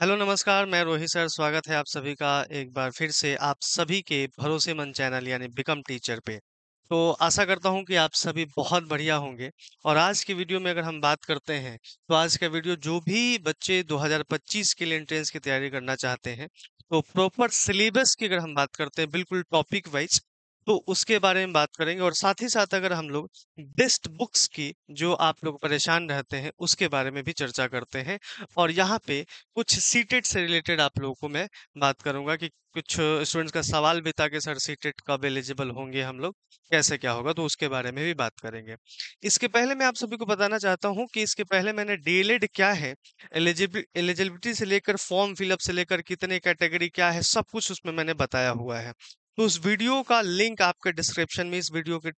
Hello नमस्कार मैं Rohit sir स्वागत है आप सभी का एक बार फिर से आप सभी के भरोसेमंद चैनल यानी बिकम टीचर पे तो आशा करता हूं कि आप सभी बहुत बढ़िया होंगे और आज की वीडियो में अगर हम बात करते हैं तो आज का वीडियो जो भी बच्चे 2025 के लिए एंट्रेंस की तैयारी करना चाहते हैं तो प्रॉपर सिलेबस की अगर हम बात करते हैं बिल्कुल टॉपिक वाइज तो उसके बारे में बात करेंगे और साथ ही साथ अगर हम लोग बेस्ट बुक्स की जो आप लोग परेशान रहते हैं उसके बारे में भी चर्चा करते हैं और यहाँ पे कुछ सीटेट से रिलेटेड आप लोगों को मैं बात करूँगा कि कुछ स्टूडेंट्स का सवाल भी था कि सर सीटेट कब एलिजिबल होंगे हम लोग कैसे क्या होगा तो उसके बारे में भी बात करेंगे इसके पहले मैं आप सभी को बताना चाहता हूँ कि इसके पहले मैंने डीएलएड क्या है एलिजिबिलिटी से लेकर फॉर्म फिलअप से लेकर कितने कैटेगरी क्या है सब कुछ उसमें मैंने बताया हुआ है तो उस वीडियो का लिंक आपके डिस्क्रिप्शन में इस वीडियो के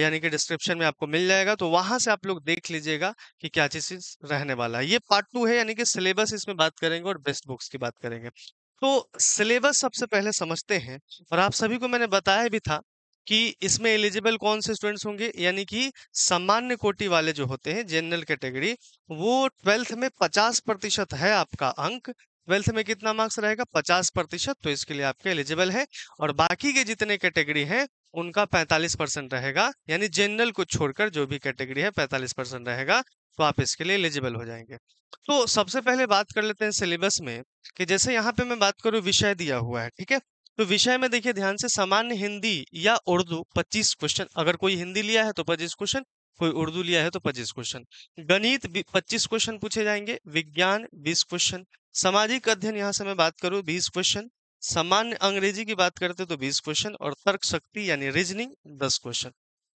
यानी कि डिस्क्रिप्शन में आपको मिल जाएगा तो वहां से आप लोग देख लीजिएगा कि क्या चीज रहने वाला है ये पार्ट टू है यानी कि सिलेबस इसमें बात करेंगे और बेस्ट बुक्स की बात करेंगे तो सिलेबस सबसे पहले समझते हैं और आप सभी को मैंने बताया भी था कि इसमें एलिजिबल कौन से स्टूडेंट्स होंगे यानी कि सामान्य कोटि वाले जो होते हैं जनरल कैटेगरी वो ट्वेल्थ में 50 प्रतिशत है आपका अंक ट्वेल्थ में कितना मार्क्स रहेगा पचास प्रतिशत तो इसके लिए आपके एलिजिबल है और बाकी के जितने कैटेगरी हैं उनका पैंतालीस परसेंट रहेगा यानी जनरल को छोड़कर जो भी कैटेगरी है पैंतालीस परसेंट रहेगा तो आप इसके लिए एलिजिबल हो जाएंगे तो सबसे पहले बात कर लेते हैं सिलेबस में कि जैसे यहाँ पे मैं बात करूँ विषय दिया हुआ है ठीक है तो विषय में देखिए ध्यान से सामान्य हिंदी या उर्दू 25 क्वेश्चन अगर कोई हिंदी लिया है तो 25 क्वेश्चन कोई उर्दू लिया है तो पच्चीस क्वेश्चन गणित पच्चीस क्वेश्चन पूछे जाएंगे विज्ञान बीस क्वेश्चन सामाजिक अध्ययन यहाँ से मैं बात करूँ बीस क्वेश्चन सामान्य अंग्रेजी की बात करते तो बीस क्वेश्चन और तर्क शक्ति यानी रीजनिंग दस क्वेश्चन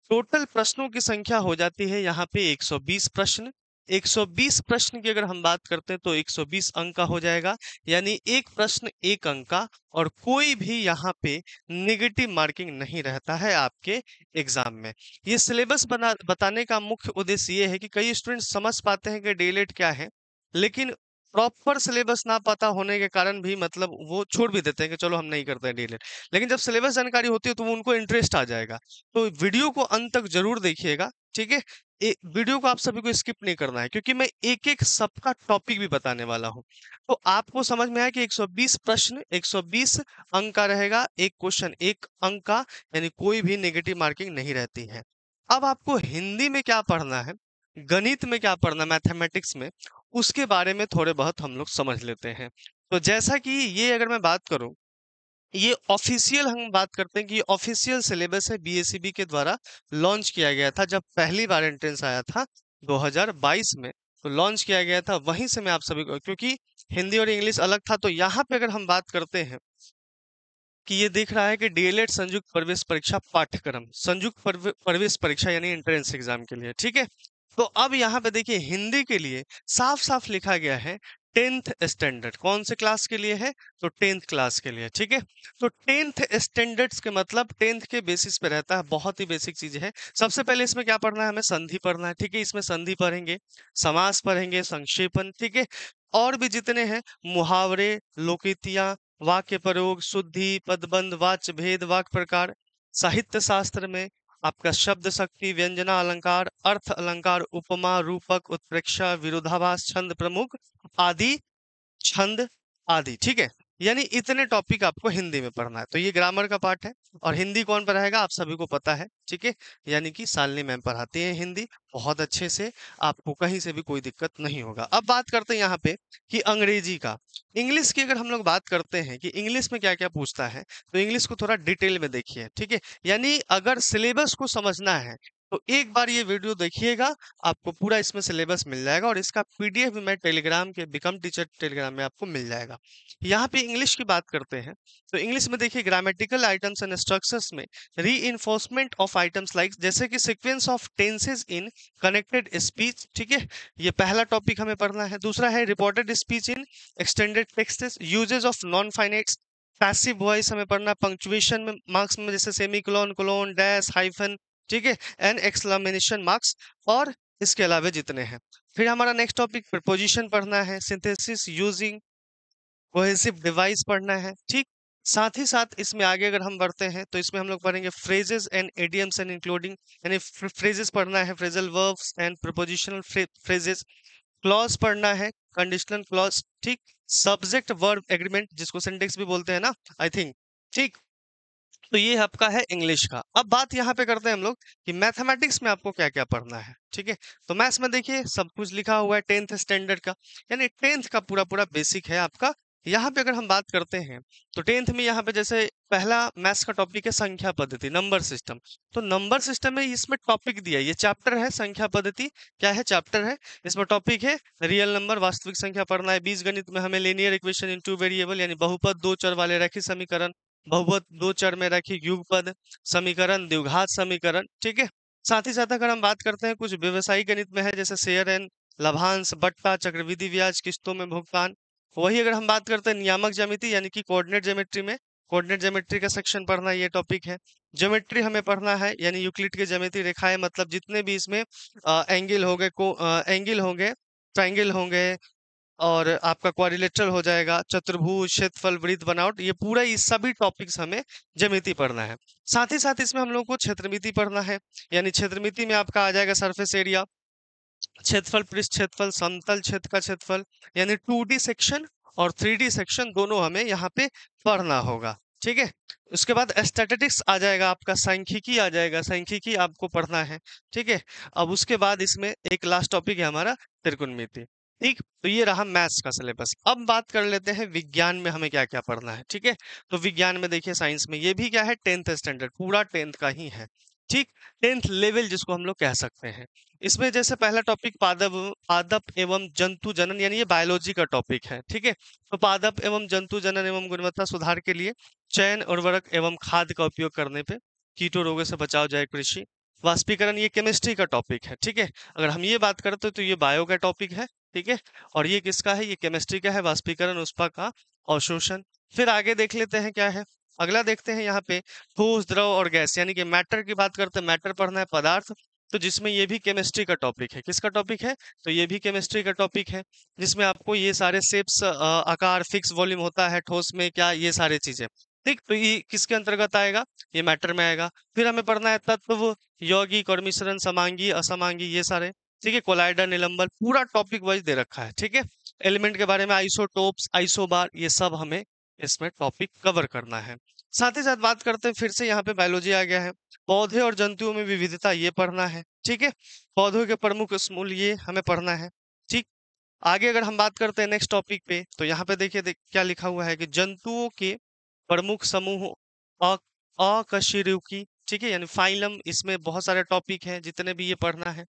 टोटल प्रश्नों की संख्या हो जाती है यहाँ पे 120 प्रश्न 120 प्रश्न की अगर हम बात करते हैं तो 120 अंक का हो जाएगा यानी एक प्रश्न एक अंक का और कोई भी यहाँ पे नेगेटिव मार्किंग नहीं रहता है आपके एग्जाम में ये सिलेबस बना बताने का मुख्य उद्देश्य ये है कि कई स्टूडेंट समझ पाते हैं कि डेलेट क्या है लेकिन प्रॉपर सिलेबस ना पता होने के कारण भी मतलब वो छोड़ भी देते हैं कि चलो हम नहीं करते हैं डेलेट लेकिन जब सिलेबस जानकारी होती है तो वो उनको इंटरेस्ट आ जाएगा तो वीडियो को अंत तक जरूर देखिएगा ठीक है ए, वीडियो को आप सभी को स्किप नहीं करना है क्योंकि मैं एक एक सबका टॉपिक भी बताने वाला हूं तो आपको समझ में आया कि 120 प्रश्न 120 अंक का रहेगा एक क्वेश्चन एक अंक का यानी कोई भी नेगेटिव मार्किंग नहीं रहती है अब आपको हिंदी में क्या पढ़ना है गणित में क्या पढ़ना मैथमेटिक्स में उसके बारे में थोड़े बहुत हम लोग समझ लेते हैं तो जैसा कि ये अगर मैं बात करूं ये ऑफिशियल हम बात करते हैं कि ऑफिशियल सिलेबस है बीएसईबी के द्वारा लॉन्च किया गया था जब पहली बार एंट्रेंस आया था 2022 में तो लॉन्च किया गया था वहीं से मैं आप सभी को क्योंकि हिंदी और इंग्लिश अलग था तो यहाँ पे अगर हम बात करते हैं कि ये देख रहा है कि डीएलएड e संयुक्त प्रवेश परीक्षा पाठ्यक्रम संयुक्त प्रवेश परीक्षा यानी एंट्रेंस एग्जाम के लिए ठीक है तो अब यहाँ पे देखिए हिंदी के लिए साफ साफ लिखा गया है टेंथ स्टैंडर्ड कौन से क्लास के लिए है तो टेंथ क्लास के लिए ठीक है तो टेंथ स्टैंडर्ड्स के मतलब टेंथ के बेसिस पे रहता है बहुत ही बेसिक चीज है सबसे पहले इसमें क्या पढ़ना है हमें संधि पढ़ना है ठीक है इसमें संधि पढ़ेंगे समास पढ़ेंगे संक्षेपण ठीक है और भी जितने हैं मुहावरे लोकितियां वाक्य प्रयोग शुद्धि पदबंध वाच भेद वाक प्रकार साहित्य शास्त्र में आपका शब्द शक्ति व्यंजना अलंकार अर्थ अलंकार उपमा रूपक उत्प्रेक्षा विरोधाभास छंद प्रमुख आदि छंद आदि ठीक है यानी इतने टॉपिक आपको हिंदी में पढ़ना है तो ये ग्रामर का पार्ट है और हिंदी कौन पढ़ाएगा आप सभी को पता है ठीक है यानी कि सालनी मैम पढ़ाती हैं हिंदी बहुत अच्छे से आपको कहीं से भी कोई दिक्कत नहीं होगा अब बात करते हैं यहाँ पे कि अंग्रेजी का इंग्लिश की अगर हम लोग बात करते हैं कि इंग्लिश में क्या क्या पूछता है तो इंग्लिश को थोड़ा डिटेल में देखिए ठीक है यानी अगर सिलेबस को समझना है तो एक बार ये वीडियो देखिएगा आपको पूरा इसमें सिलेबस मिल जाएगा और इसका पीडीएफ भी मैं टेलीग्राम के बिकम टीचर टेलीग्राम में आपको मिल जाएगा यहाँ पे इंग्लिश की बात करते हैं तो इंग्लिश में देखिए ग्रामेटिकल आइटम्स एंड स्ट्रक्चर्स में री ऑफ आइटम्स लाइक जैसे कि sequence of tenses in connected speech ठीक है ये पहला टॉपिक हमें पढ़ना है दूसरा है reported speech in extended texts usage of non finite passive voice हमें पढ़ना पंक्चुएशन में मार्क्स में जैसे semi colon colon dash hyphen ठीक है एंड एक्सलामिनेशन मार्क्स और इसके अलावा जितने हैं फिर हमारा नेक्स्ट टॉपिक प्रपोजिशन पढ़ना है सिंथेसिस यूजिंग कोहेसिव डिवाइस पढ़ना है ठीक साथ ही साथ इसमें आगे अगर हम बढ़ते हैं तो इसमें हम लोग पढ़ेंगे phrases and idioms and including यानी फ्रेजेस पढ़ना है phrasal verbs and prepositional phrases clause पढ़ना है कंडीशनल क्लॉज ठीक सब्जेक्ट वर्ब एग्रीमेंट जिसको सेंटेक्स भी बोलते हैं ना आई थिंक ठीक तो ये आपका है इंग्लिश का अब बात यहाँ पे करते हैं हम लोग कि मैथमेटिक्स में आपको क्या क्या पढ़ना है ठीक है तो मैथ्स में देखिए सब कुछ लिखा हुआ है टेंथ स्टैंडर्ड का यानी टेंथ का पूरा पूरा बेसिक है आपका यहाँ पे अगर हम बात करते हैं तो टेंथ में यहाँ पे जैसे पहला मैथ्स का टॉपिक है संख्या पद्धति नंबर सिस्टम तो नंबर सिस्टम में इसमें टॉपिक दिया है ये चैप्टर है संख्या पद्धति क्या है चैप्टर है इसमें टॉपिक है रियल नंबर वास्तविक संख्या पढ़ना है बीस गणित में हमें linear equation in two variable यानी बहुपद दो चर वाले रैखिक समीकरण भगवत दो चर में रखी युग पद समीकरण द्विघात समीकरण ठीक है साथ ही साथ अगर हम बात करते हैं कुछ व्यवसायिक गणित में है जैसे शेयर एन लाभांश बट्टा चक्रविधि ब्याज किस्तों में भुगतान वही अगर हम बात करते हैं नियामक जमिति यानी कि कोऑर्डिनेट ज्योमेट्री में कोऑर्डिनेट ज्योमेट्री का सेक्शन पढ़ना ये टॉपिक है ज्योमेट्री हमें पढ़ना है यानी यूक्लिड के जमिति रेखाएं मतलब जितने भी इसमें आ, एंगल हो गए को आ, एंगल होंगे ट्राइंगल होंगे और आपका क्वारिलेटरल हो जाएगा चतुर्भुज क्षेत्रफल वृद्ध बनावट ये पूरा ये सभी टॉपिक्स हमें जमिति पढ़ना है साथ ही साथ इसमें हम लोग को क्षेत्रमिति पढ़ना है यानी क्षेत्रमिति में आपका आ जाएगा सरफेस एरिया क्षेत्रफल पृष्ठ क्षेत्रफल समतल क्षेत्र का क्षेत्रफल यानी टू सेक्शन और थ्री सेक्शन दोनों हमें यहाँ पे पढ़ना होगा ठीक है उसके बाद स्टैटिस्टिक्स आ जाएगा आपका सांख्यिकी आ जाएगा सांख्यिकी आपको पढ़ना है ठीक है अब उसके बाद इसमें एक लास्ट टॉपिक है हमारा त्रिकोणमिति ठीक तो ये रहा मैथ्स का सिलेबस अब बात कर लेते हैं विज्ञान में हमें क्या क्या पढ़ना है ठीक है तो विज्ञान में देखिए साइंस में ये भी क्या है टेंथ स्टैंडर्ड पूरा टेंथ का ही है ठीक टेंथ लेवल जिसको हम लोग कह सकते हैं इसमें जैसे पहला टॉपिक पादप पादप एवं जंतु जनन यानी ये बायोलॉजी का टॉपिक है ठीक है तो पादप एवं जंतु जनन एवं गुणवत्ता सुधार के लिए चयन उर्वरक एवं खाद का उपयोग करने पर कीटो रोगों से बचाव जाए कृषि वाष्पीकरण ये केमिस्ट्री का टॉपिक है ठीक है अगर हम ये बात करते तो ये बायो का टॉपिक है ठीक है और ये किसका है ये केमिस्ट्री का है वाष्पीकरण उष्पा का अवशोषण फिर आगे देख लेते हैं क्या है अगला देखते हैं यहाँ पे ठोस द्रव और गैस यानी कि मैटर की बात करते हैं मैटर पढ़ना है पदार्थ तो जिसमें ये भी केमिस्ट्री का टॉपिक है किसका टॉपिक है तो ये भी केमिस्ट्री का टॉपिक है जिसमें आपको ये सारे सेप्स आकार फिक्स वॉल्यूम होता है ठोस में क्या ये सारे चीजें ठीक तो ये किसके अंतर्गत आएगा ये मैटर में आएगा फिर हमें पढ़ना है तत्व यौगिक और मिश्रण समांगी असमांगी ये सारे ठीक है कोलाइडर निलंबन पूरा टॉपिक वाइज दे रखा है ठीक है एलिमेंट के बारे में आइसोटोप्स आइसोबार ये सब हमें इसमें टॉपिक कवर करना है साथ ही साथ बात करते हैं फिर से यहाँ पे बायोलॉजी आ गया है पौधे और जंतुओं में विविधता ये पढ़ना है ठीक है पौधों के प्रमुख स्मूल ये हमें पढ़ना है ठीक आगे अगर हम बात करते हैं नेक्स्ट टॉपिक पे तो यहाँ पे देखिए देख, क्या लिखा हुआ है कि जंतुओं के प्रमुख समूह अकशिरुकी ठीक है यानी फाइलम इसमें बहुत सारे टॉपिक हैं जितने भी ये पढ़ना है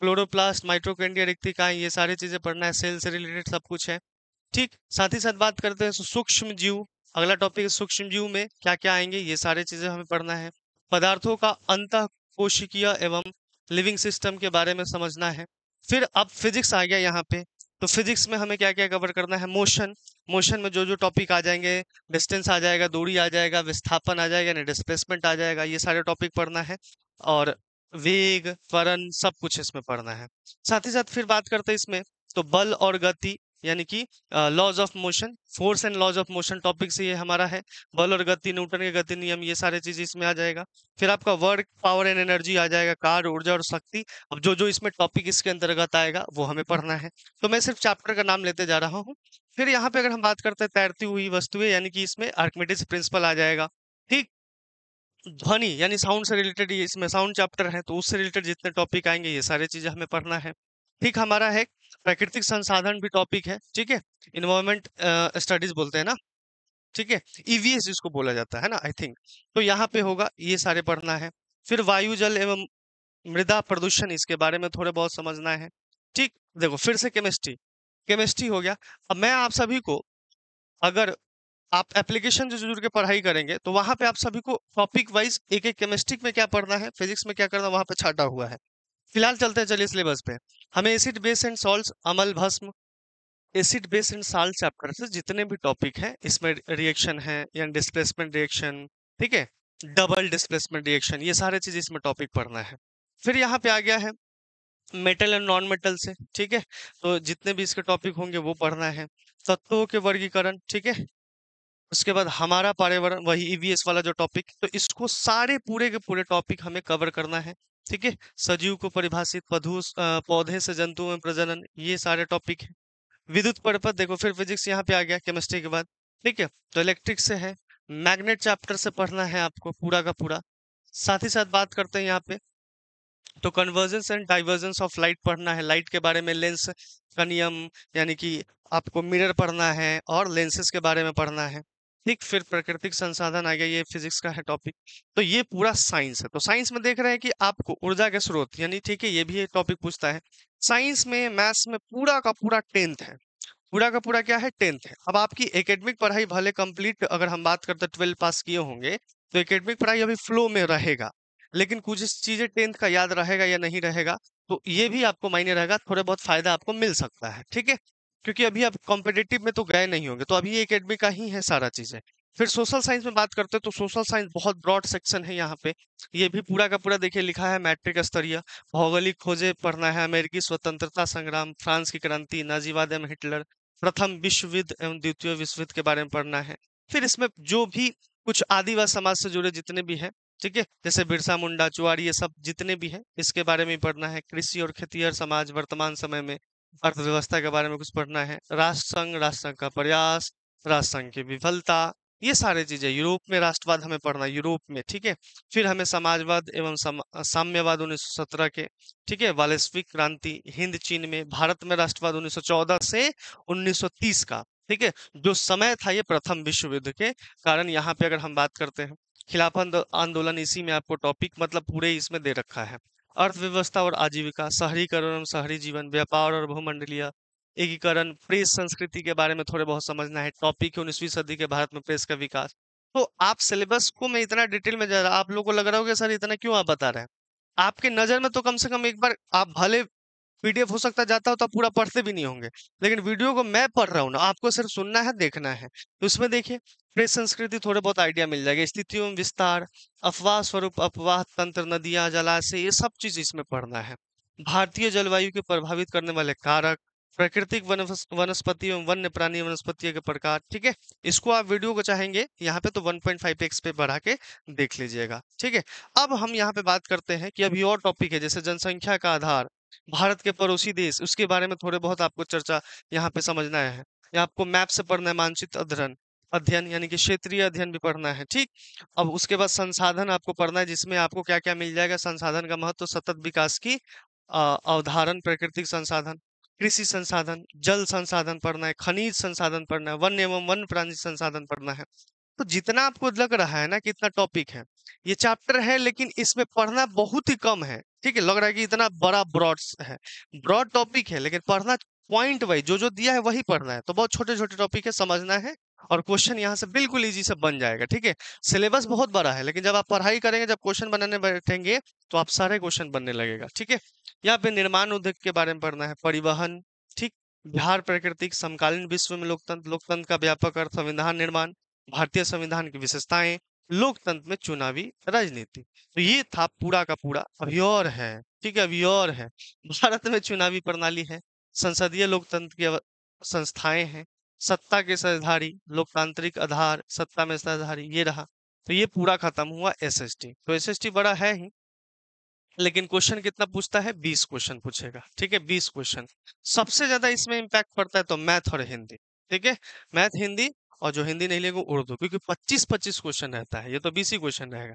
क्लोरोप्लास्ट माइट्रोकेंडिया रिक्तिकाएं ये सारी चीजें पढ़ना है सेल से रिलेटेड सब कुछ है ठीक साथ ही साथ बात करते हैं सूक्ष्म जीव अगला टॉपिक है सूक्ष्म जीव में क्या क्या आएंगे ये सारी चीजें हमें पढ़ना है पदार्थों का अंत कोशिकीय एवं लिविंग सिस्टम के बारे में समझना है फिर अब फिजिक्स आ गया यहाँ पे तो फिजिक्स में हमें क्या क्या कवर करना है मोशन मोशन में जो जो टॉपिक आ जाएंगे डिस्टेंस आ जाएगा दूरी आ जाएगा विस्थापन आ जाएगा यानी डिस्प्लेसमेंट आ जाएगा ये सारे टॉपिक पढ़ना है और वेग त्वरण सब कुछ इसमें पढ़ना है साथ ही साथ फिर बात करते हैं इसमें तो बल और गति यानी कि laws of motion force and laws of motion topic से ये हमारा है बल और गति न्यूटन के गति नियम ये सारे चीजें इसमें आ जाएगा फिर आपका वर्क पावर एंड एनर्जी आ जाएगा कार ऊर्जा और शक्ति अब जो जो इसमें टॉपिक इसके अंतर्गत आएगा वो हमें पढ़ना है तो मैं सिर्फ चैप्टर का नाम लेते जा रहा हूँ फिर यहाँ पे अगर हम बात करते हैं तैरती हुई वस्तुएं यानी कि इसमें आर्कमेटिक्स प्रिंसिपल आ जाएगा ठीक ध्वनि यानी साउंड से रिलेटेड इसमें साउंड चैप्टर है तो उससे रिलेटेड जितने टॉपिक आएंगे ये सारी चीजें हमें पढ़ना है ठीक हमारा है प्राकृतिक संसाधन भी टॉपिक है ठीक है इन्वायरमेंट स्टडीज बोलते हैं ना ठीक है ईवीएस e जिसको बोला जाता है ना आई थिंक तो यहाँ पे होगा ये सारे पढ़ना है फिर वायु जल एवं मृदा प्रदूषण इसके बारे में थोड़े बहुत समझना है ठीक देखो फिर से केमिस्ट्री केमिस्ट्री हो गया अब मैं आप सभी को अगर आप एप्लीकेशन से जुड़ के पढ़ाई करेंगे तो वहां पे आप सभी को टॉपिक वाइज एक एक केमिस्ट्री में क्या पढ़ना है फिजिक्स में क्या करना वहां पे छाटा हुआ है फिलहाल चलते हैं चलिए सिलेबस पे हमें एसिड बेस एंड सॉल्ट अमल भस्म acid base and salt chapter से जितने भी टॉपिक हैं इसमें रिएक्शन है या डिस्प्लेसमेंट रिएक्शन ठीक है डबल डिस्प्लेसमेंट रिएक्शन ये सारे चीज इसमें टॉपिक पढ़ना है फिर यहाँ पे आ गया है मेटल एंड नॉन मेटल से ठीक है तो जितने भी इसके टॉपिक होंगे वो पढ़ना है तत्वों के वर्गीकरण ठीक है उसके बाद हमारा पर्यावरण वही ईवीएस e वाला जो टॉपिक तो इसको सारे पूरे के पूरे टॉपिक हमें कवर करना है ठीक है सजीव को परिभाषित पधु पौधे से जंतु में प्रजनन ये सारे टॉपिक है विद्युत परिपथ देखो फिर फिजिक्स यहाँ पे आ गया केमिस्ट्री के बाद ठीक है तो इलेक्ट्रिक से है मैग्नेट चैप्टर से पढ़ना है आपको पूरा का पूरा साथ ही साथ बात करते हैं यहाँ पे तो convergence and divergence of light पढ़ना है लाइट के बारे में लेंस का नियम यानी कि आपको मिरर पढ़ना है और लेंसेस के बारे में पढ़ना है ठीक फिर प्राकृतिक संसाधन आ गया ये फिजिक्स का है टॉपिक तो ये पूरा साइंस है तो साइंस में देख रहे हैं कि आपको ऊर्जा के स्रोत यानी ठीक है ये भी टॉपिक पूछता है साइंस में मैथ्स में पूरा का पूरा टेंथ है पूरा का पूरा क्या है टेंथ है अब आपकी एकेडमिक पढ़ाई भले कंप्लीट अगर हम बात करते ट्वेल्थ पास किए होंगे तो एकेडमिक पढ़ाई अभी फ्लो में रहेगा लेकिन कुछ चीजें टेंथ का याद रहेगा या नहीं रहेगा तो ये भी आपको मायने रहेगा थोड़ा बहुत फायदा आपको मिल सकता है ठीक है क्योंकि अभी आप कॉम्पिटेटिव में तो गए नहीं होंगे तो अभी एकेडमी का ही है सारा चीज़ें फिर सोशल साइंस में बात करते हैं तो सोशल साइंस बहुत ब्रॉड सेक्शन है यहाँ पे ये भी पूरा का पूरा देखिए लिखा है मैट्रिक स्तरीय भौगोलिक खोजे पढ़ना है अमेरिकी स्वतंत्रता संग्राम फ्रांस की क्रांति नाजीवाद एवं हिटलर प्रथम विश्वविद एवं द्वितीय विश्वविद के बारे में पढ़ना है फिर इसमें जो भी कुछ आदिवासी समाज से जुड़े जितने भी हैं ठीक है जैसे बिरसा मुंडा चुआरी ये सब जितने भी हैं इसके बारे में पढ़ना है कृषि और खेतीहर समाज वर्तमान समय में अर्थव्यवस्था के बारे में कुछ पढ़ना है राष्ट्र संघ राष्ट्र संघ का प्रयास राष्ट्र संघ की विफलता ये सारी चीजें यूरोप में राष्ट्रवाद हमें पढ़ना यूरोप में ठीक है फिर हमें समाजवाद एवं उन्नीस साम्यवाद 1917 के ठीक है वालेस्विक क्रांति हिंद चीन में भारत में राष्ट्रवाद 1914 से 1930 का ठीक है जो समय था ये प्रथम विश्व युद्ध के कारण यहाँ पे अगर हम बात करते हैं खिलाफ आंदोलन इसी में आपको टॉपिक मतलब पूरे इसमें दे रखा है अर्थव्यवस्था और आजीविका शहरीकरण और शहरी जीवन व्यापार और भूमंडलीय एकीकरण प्रेस संस्कृति के बारे में थोड़े बहुत समझना है टॉपिक है उन्नीसवीं सदी के भारत में प्रेस का विकास तो आप सिलेबस को मैं इतना डिटेल में जा रहा आप लोगों को लग रहा होगा सर इतना क्यों आप बता रहे हैं आपके नज़र में तो कम से कम एक बार आप भले पीडीएफ हो सकता जाता हो तो आप पूरा पढ़ते भी नहीं होंगे लेकिन वीडियो को मैं पढ़ रहा हूँ ना आपको सिर्फ सुनना है देखना है तो उसमें देखिए प्रेस संस्कृति थोड़े बहुत आइडिया मिल जाएगा स्थितियों विस्तार अफवाह स्वरूप अपवाह तंत्र नदियां जलाशय ये सब चीज इसमें पढ़ना है भारतीय जलवायु के प्रभावित करने वाले कारक प्राकृतिक वनस्पति एवं वन्य प्राणी वनस्पति के प्रकार ठीक है इसको आप वीडियो को चाहेंगे यहाँ पे तो 1.5 एक्स पे बढ़ा के देख लीजिएगा ठीक है अब हम यहाँ पे बात करते हैं कि अभी और टॉपिक है जैसे जनसंख्या का आधार भारत के पड़ोसी देश उसके बारे में थोड़े बहुत आपको चर्चा यहाँ पे समझना है या आपको मैप से पढ़ना है मानचित्र अध्ययन अध्ययन यानी कि क्षेत्रीय अध्ययन भी पढ़ना है ठीक अब उसके बाद संसाधन आपको पढ़ना है जिसमें आपको क्या क्या मिल जाएगा संसाधन का महत्व तो सतत विकास की अवधारण प्राकृतिक संसाधन कृषि संसाधन जल संसाधन पढ़ना है खनिज संसाधन पढ़ना है वन्य एवं वन प्राणी संसाधन पढ़ना है तो जितना आपको लग रहा है ना कितना टॉपिक है ये चैप्टर है लेकिन इसमें पढ़ना बहुत ही कम है ठीक है लग रहा है कि इतना बड़ा ब्रॉड है ब्रॉड टॉपिक है लेकिन पढ़ना पॉइंट वाइज जो जो दिया है वही पढ़ना है तो बहुत छोटे छोटे टॉपिक है समझना है और क्वेश्चन यहाँ से बिल्कुल इजी से बन जाएगा ठीक है सिलेबस बहुत बड़ा है लेकिन जब आप पढ़ाई करेंगे जब क्वेश्चन बनाने बैठेंगे तो आप सारे क्वेश्चन बनने लगेगा ठीक है यहाँ पे निर्माण उद्योग के बारे में पढ़ना है परिवहन ठीक बिहार प्राकृतिक समकालीन विश्व में लोकतंत्र लोकतंत्र का व्यापक अर्थ संविधान निर्माण भारतीय संविधान की विशेषताएं लोकतंत्र में चुनावी राजनीति तो ये था पूरा का पूरा अभी और है ठीक है अभी और है भारत में चुनावी प्रणाली है संसदीय लोकतंत्र की संस्थाएं हैं सत्ता के साधारी लोकतांत्रिक आधार सत्ता में साधारी ये रहा तो ये पूरा खत्म हुआ टी तो टी बड़ा है ही लेकिन क्वेश्चन कितना पूछता है बीस क्वेश्चन पूछेगा ठीक है बीस क्वेश्चन सबसे ज्यादा इसमें इम्पैक्ट पड़ता है तो मैथ और हिंदी ठीक है मैथ हिंदी और जो हिंदी नहीं लेंगे उर्दू क्योंकि पच्चीस पच्चीस क्वेश्चन रहता है ये तो बीस ही क्वेश्चन रहेगा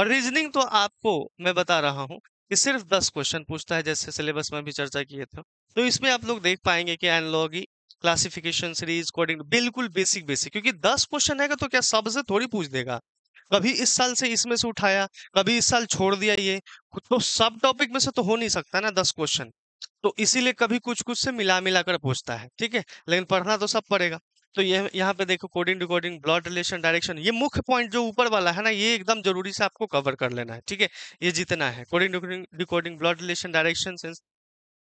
और रीजनिंग तो आपको मैं बता रहा हूँ कि सिर्फ दस क्वेश्चन पूछता है जैसे सिलेबस में भी चर्चा किए थे तो।, तो इसमें आप लोग देख पाएंगे कि एनलॉगी क्लासिफिकेशन सीरीज कोडिंग बिल्कुल बेसिक बेसिक क्योंकि दस क्वेश्चन है तो क्या सबसे थोड़ी पूछ देगा कभी इस साल से इसमें से उठाया कभी इस साल छोड़ दिया ये तो सब टॉपिक में से तो हो नहीं सकता ना दस क्वेश्चन तो इसीलिए कभी कुछ कुछ से मिला मिला कर पूछता है ठीक है लेकिन पढ़ना तो सब पड़ेगा तो ये यहाँ पे देखो coding decoding blood relation direction ये मुख्य पॉइंट जो ऊपर वाला है ना ये एकदम जरूरी से आपको कवर कर लेना है ठीक है ये जितना है coding decoding blood relation direction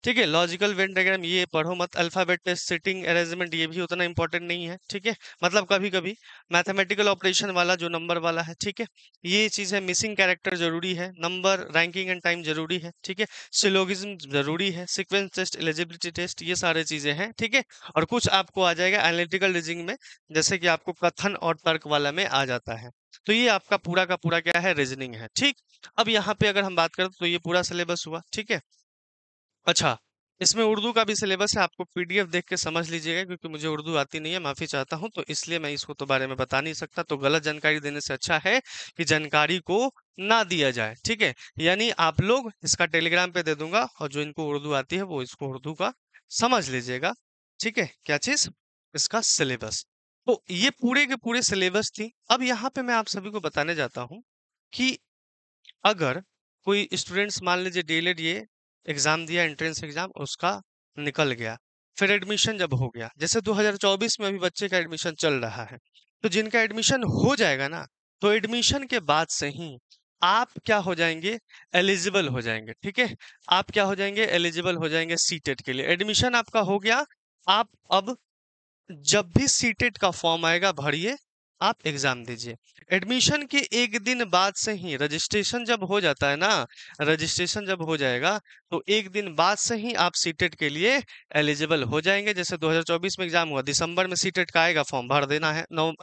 ठीक है लॉजिकल वेन डायग्राम ये पढ़ो मत अल्फाबेट पे सिटिंग अरेंजमेंट ये भी उतना इंपॉर्टेंट नहीं है ठीक है मतलब कभी कभी मैथमेटिकल ऑपरेशन वाला जो नंबर वाला है ठीक है ये चीज है मिसिंग कैरेक्टर जरूरी है नंबर रैंकिंग एंड टाइम जरूरी है ठीक है सिलोगिज्म जरूरी है सिक्वेंस टेस्ट एलिजिबिलिटी टेस्ट ये सारे चीजें हैं ठीक है थीके? और कुछ आपको आ जाएगा एनालिटिकल रीजनिंग में जैसे कि आपको कथन और तर्क वाला में आ जाता है तो ये आपका पूरा का पूरा क्या है रीजनिंग है ठीक अब यहाँ पे अगर हम बात करें तो ये पूरा सिलेबस हुआ ठीक है अच्छा इसमें उर्दू का भी सिलेबस है आपको पीडीएफ देख के समझ लीजिएगा क्योंकि मुझे उर्दू आती नहीं है माफ़ी चाहता हूं तो इसलिए मैं इसको तो बारे में बता नहीं सकता तो गलत जानकारी देने से अच्छा है कि जानकारी को ना दिया जाए ठीक है यानी आप लोग इसका टेलीग्राम पे दे दूंगा और जो इनको उर्दू आती है वो इसको उर्दू का समझ लीजिएगा ठीक है क्या चीज़ इसका सिलेबस तो ये पूरे के पूरे सिलेबस थी अब यहाँ पे मैं आप सभी को बताने जाता हूँ कि अगर कोई स्टूडेंट्स मान लीजिए डेलेड ये एग्ज़ाम दिया एंट्रेंस एग्ज़ाम उसका निकल गया फिर एडमिशन जब हो गया जैसे 2024 में अभी बच्चे का एडमिशन चल रहा है तो जिनका एडमिशन हो जाएगा ना तो एडमिशन के बाद से ही आप क्या हो जाएंगे एलिजिबल हो जाएंगे ठीक है आप क्या हो जाएंगे एलिजिबल हो जाएंगे सीटेट के लिए एडमिशन आपका हो गया आप अब जब भी सीटेट का फॉर्म आएगा भरिए आप एग्जाम दीजिए एडमिशन के एक दिन बाद से ही रजिस्ट्रेशन जब हो जाता है ना रजिस्ट्रेशन जब हो जाएगा तो एक दिन बाद से ही आप सीटेट के लिए एलिजिबल हो जाएंगे जैसे 2024 में एग्जाम हुआ दिसंबर में सीटेट का आएगा फॉर्म भर देना है नव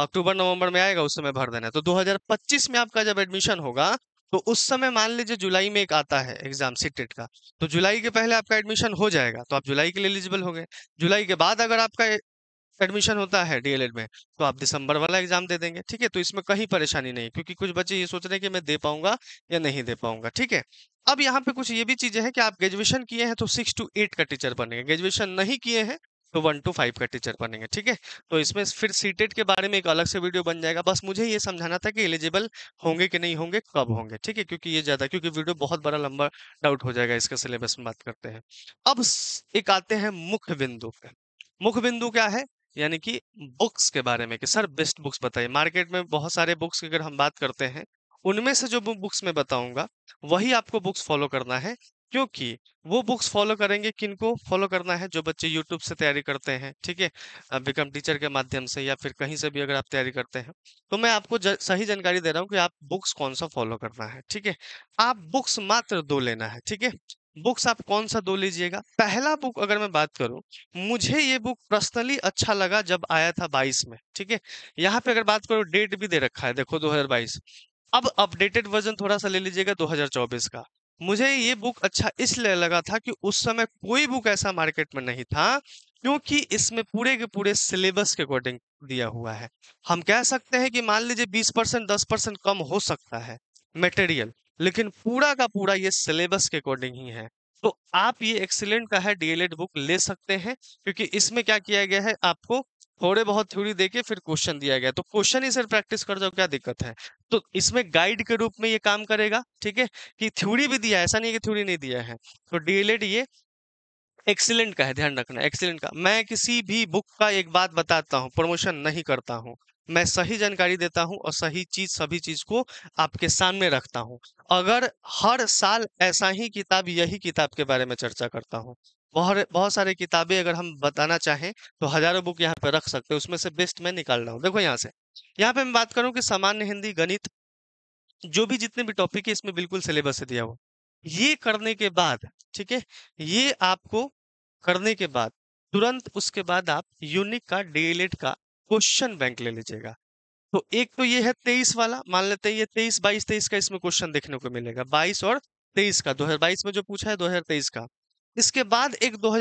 अक्टूबर नवंबर में आएगा उस समय भर देना है तो 2025 में आपका जब एडमिशन होगा तो उस समय मान लीजिए जुलाई में एक आता है एग्जाम सीटेट का तो जुलाई के पहले आपका एडमिशन हो जाएगा तो आप जुलाई के लिए एलिजिबल हो गए जुलाई के बाद अगर आपका एडमिशन होता है डीएलएड में तो आप दिसंबर वाला एग्जाम दे देंगे ठीक है तो इसमें कहीं परेशानी नहीं क्योंकि कुछ बच्चे ये सोच रहे हैं कि मैं दे पाऊंगा या नहीं दे पाऊंगा ठीक है अब यहाँ पे कुछ ये भी चीजें हैं कि आप ग्रेजुएशन किए हैं तो सिक्स टू एट का टीचर बनेंगे ग्रेजुएशन नहीं किए हैं तो वन टू फाइव का टीचर बनेंगे ठीक है तो इसमें फिर सीटेट के बारे में एक अलग से वीडियो बन जाएगा बस मुझे ये समझाना था कि एलिजिबल होंगे कि नहीं होंगे कब होंगे ठीक है क्योंकि ये ज़्यादा क्योंकि वीडियो बहुत बड़ा लंबा डाउट हो जाएगा इसके सिलेबस में बात करते हैं अब एक आते हैं मुख्य बिंदु पे मुख्य बिंदु क्या है यानी कि बुक्स के बारे में कि सर बेस्ट बुक्स बताइए मार्केट में बहुत सारे बुक्स की अगर हम बात करते हैं उनमें से जो बुक्स मैं बताऊंगा वही आपको बुक्स फॉलो करना है क्योंकि वो बुक्स फॉलो करेंगे किनको फॉलो करना है जो बच्चे यूट्यूब से तैयारी करते हैं ठीक है बिकम टीचर के माध्यम से या फिर कहीं से भी अगर आप तैयारी करते हैं तो मैं आपको ज, सही जानकारी दे रहा हूँ कि आप बुक्स कौन सा फॉलो करना है ठीक है आप बुक्स मात्र दो लेना है ठीक है बुक्स आप कौन सा दो लीजिएगा पहला बुक अगर मैं बात करूं मुझे ये बुक पर्सनली अच्छा लगा जब आया था 22 में ठीक है यहाँ पे अगर बात करो डेट भी दे रखा है देखो 2022 अब अपडेटेड वर्जन थोड़ा सा ले लीजिएगा 2024 का मुझे ये बुक अच्छा इसलिए लगा था कि उस समय कोई बुक ऐसा मार्केट में नहीं था क्योंकि इसमें पूरे के पूरे सिलेबस के अकॉर्डिंग दिया हुआ है हम कह सकते हैं कि मान लीजिए 20 परसेंट दस परसेंट कम हो सकता है मटेरियल लेकिन पूरा का पूरा ये सिलेबस के अकॉर्डिंग ही है तो आप ये एक्सीलेंट का है डीएलएड बुक ले सकते हैं क्योंकि इसमें क्या किया गया है आपको थोड़े बहुत थ्योरी देके फिर क्वेश्चन दिया गया तो क्वेश्चन ही सर प्रैक्टिस कर जाओ क्या दिक्कत है तो इसमें गाइड के रूप में ये काम करेगा ठीक है कि थ्योरी भी दिया है ऐसा नहीं कि थ्योरी नहीं दिया है तो डीएलएड ये एक्सीलेंट का है ध्यान रखना एक्सीलेंट का मैं किसी भी बुक का एक बात बताता हूँ प्रमोशन नहीं करता हूँ मैं सही जानकारी देता हूं और सही चीज सभी चीज को आपके सामने रखता हूं अगर हर साल ऐसा ही किताब यही किताब के बारे में चर्चा करता हूं बहुत बहुत सारे किताबें अगर हम बताना चाहें तो हजारों बुक यहाँ पे रख सकते हैं उसमें से बेस्ट मैं निकाल रहा हूँ देखो यहाँ से यहाँ पे मैं बात करूँ कि सामान्य हिंदी गणित जो भी जितने भी टॉपिक है इसमें बिल्कुल सिलेबस से दिया हुआ ये करने के बाद ठीक है ये आपको करने के बाद तुरंत उसके बाद आप यूनिक का डीएलएड का क्वेश्चन बैंक ले लीजिएगा तो एक तो ये है तेईस वाला मान लेते हैं ये तेईस बाईस तेईस का इसमें क्वेश्चन देखने को मिलेगा बाईस और तेईस का दो में जो पूछा है दो का इसके बाद एक दो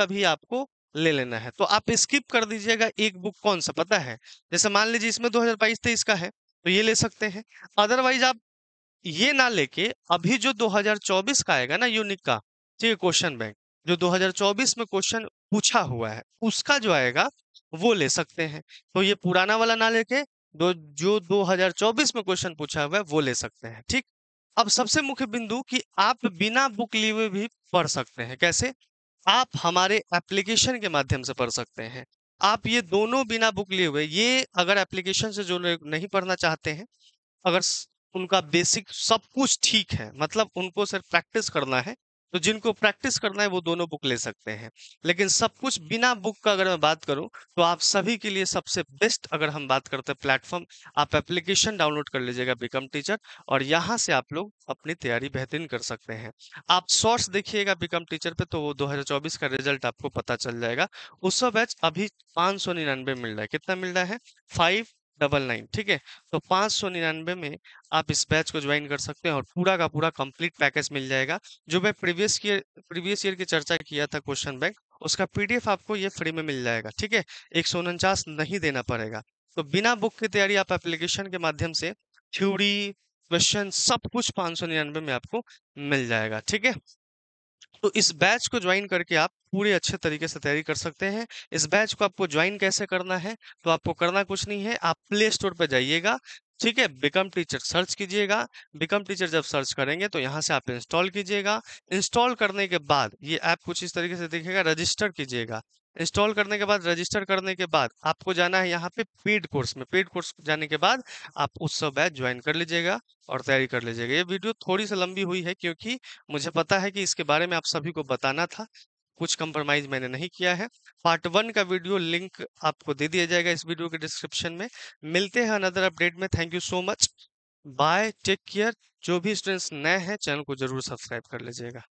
का भी आपको ले लेना है तो आप स्किप कर दीजिएगा एक बुक कौन सा पता है जैसे मान लीजिए इसमें बाईस तेईस का है तो ये ले सकते हैं अदरवाइज आप ये ना लेके अभी जो 2024 का आएगा ना यूनिक का ठीक है क्वेश्चन बैंक जो 2024 में क्वेश्चन पूछा हुआ है उसका जो आएगा वो ले सकते हैं तो ये पुराना वाला ना लेके दो जो 2024 में क्वेश्चन पूछा हुआ है वो ले सकते हैं ठीक अब सबसे मुख्य बिंदु कि आप बिना बुक लिए हुए भी पढ़ सकते हैं कैसे आप हमारे एप्लीकेशन के माध्यम से पढ़ सकते हैं आप ये दोनों बिना बुक लिए हुए ये अगर एप्लीकेशन से जो लोग नहीं पढ़ना चाहते हैं अगर उनका बेसिक सब कुछ ठीक है मतलब उनको सिर्फ प्रैक्टिस करना है तो जिनको प्रैक्टिस करना है वो दोनों बुक ले सकते हैं लेकिन सब कुछ बिना बुक का अगर मैं बात करूं तो आप सभी के लिए सबसे बेस्ट अगर हम बात करते हैं प्लेटफॉर्म आप एप्लीकेशन डाउनलोड कर लीजिएगा बिकम टीचर और यहाँ से आप लोग अपनी तैयारी बेहतरीन कर सकते हैं आप सोर्स देखिएगा बिकम टीचर पर तो वो दो का रिजल्ट आपको पता चल जाएगा उस बैच अभी पाँच मिल रहा है कितना मिल रहा है फाइव डबल नाइन ठीक है तो पाँच सौ निन्यानवे में आप इस बैच को ज्वाइन कर सकते हैं और पूरा का पूरा कंप्लीट पैकेज मिल जाएगा जो मैं प्रीवियस ईयर प्रीवियस ईयर की चर्चा किया था क्वेश्चन बैंक उसका पीडीएफ आपको ये फ्री में मिल जाएगा ठीक है एक सौ उनचास नहीं देना पड़ेगा तो बिना बुक की तैयारी आप एप्लीकेशन के माध्यम से थ्यूरी क्वेश्चन सब कुछ पाँच सौ निन्यानवे में आपको मिल जाएगा ठीक है तो इस बैच को ज्वाइन करके आप पूरे अच्छे तरीके से तैयारी कर सकते हैं इस बैच को आपको ज्वाइन कैसे करना है तो आपको करना कुछ नहीं है आप प्ले स्टोर पर जाइएगा ठीक है बिकम टीचर सर्च कीजिएगा बिकम टीचर जब सर्च करेंगे तो यहाँ से आप इंस्टॉल कीजिएगा इंस्टॉल करने के बाद ये ऐप कुछ इस तरीके से देखेगा रजिस्टर कीजिएगा इंस्टॉल करने के बाद रजिस्टर करने के बाद आपको जाना है यहाँ पे पेड कोर्स में पेड कोर्स जाने के बाद आप उस सब बैच ज्वाइन कर लीजिएगा और तैयारी कर लीजिएगा ये वीडियो थोड़ी सी लंबी हुई है क्योंकि मुझे पता है कि इसके बारे में आप सभी को बताना था कुछ कंप्रोमाइज मैंने नहीं किया है पार्ट वन का वीडियो लिंक आपको दे दिया जाएगा इस वीडियो के डिस्क्रिप्शन में मिलते हैं अनदर अपडेट में thank you so much bye take care जो भी स्टूडेंट्स नए हैं चैनल को जरूर सब्सक्राइब कर लीजिएगा